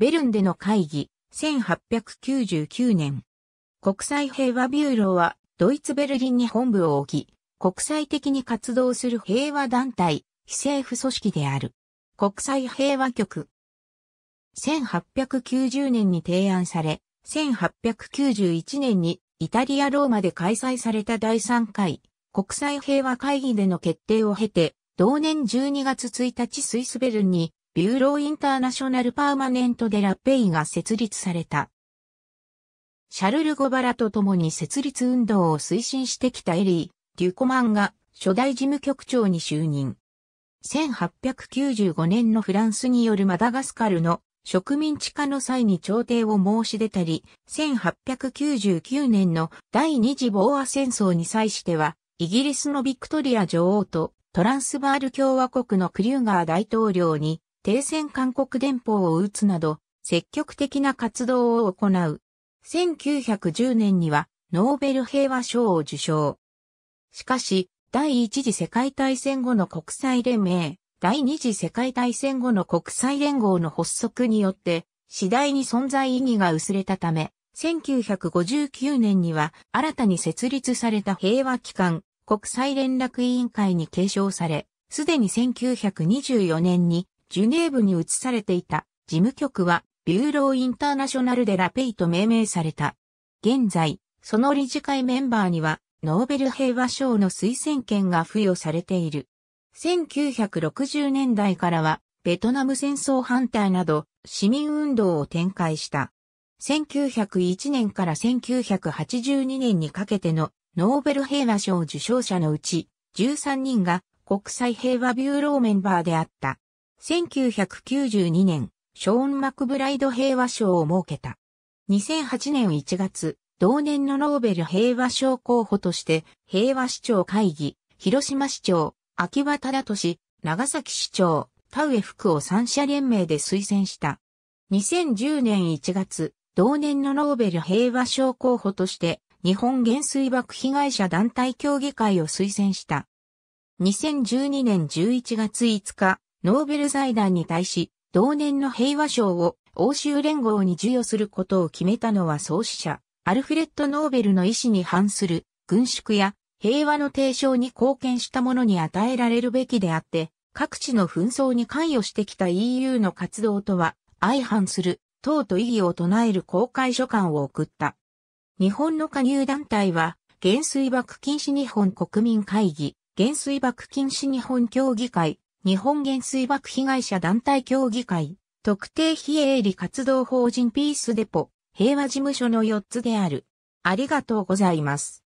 ベルンでの会議、1899年。国際平和ビューローは、ドイツベルリンに本部を置き、国際的に活動する平和団体、非政府組織である。国際平和局。1890年に提案され、1891年にイタリア・ローマで開催された第3回国際平和会議での決定を経て、同年12月1日スイスベルンにビューローインターナショナルパーマネントデラペイが設立された。シャルル・ゴバラと共に設立運動を推進してきたエリー・デュコマンが初代事務局長に就任。1895年のフランスによるマダガスカルの植民地化の際に調停を申し出たり、1899年の第二次ボーア戦争に際しては、イギリスのビクトリア女王とトランスバール共和国のクリューガー大統領に停戦勧告電報を打つなど、積極的な活動を行う。1910年には、ノーベル平和賞を受賞。しかし、第一次世界大戦後の国際連盟、第二次世界大戦後の国際連合の発足によって、次第に存在意義が薄れたため、1959年には新たに設立された平和機関、国際連絡委員会に継承され、すでに1924年にジュネーブに移されていた事務局はビューローインターナショナルデ・ラペイと命名された。現在、その理事会メンバーにはノーベル平和賞の推薦権が付与されている。1960年代からはベトナム戦争反対など市民運動を展開した。1901年から1982年にかけてのノーベル平和賞受賞者のうち13人が国際平和ビューローメンバーであった。1992年、ショーン・マクブライド平和賞を設けた。2008年1月、同年のノーベル平和賞候補として、平和市長会議、広島市長、秋葉忠俊、長崎市長、田植福を三者連名で推薦した。2010年1月、同年のノーベル平和賞候補として、日本原水爆被害者団体協議会を推薦した。2012年11月5日、ノーベル財団に対し、同年の平和賞を欧州連合に授与することを決めたのは創始者、アルフレッド・ノーベルの意思に反する軍縮や平和の提唱に貢献した者に与えられるべきであって、各地の紛争に関与してきた EU の活動とは相反する党と意義を唱える公開書簡を送った。日本の加入団体は、原水爆禁止日本国民会議、原水爆禁止日本協議会、日本原水爆被害者団体協議会、特定非営利活動法人ピースデポ、平和事務所の4つである。ありがとうございます。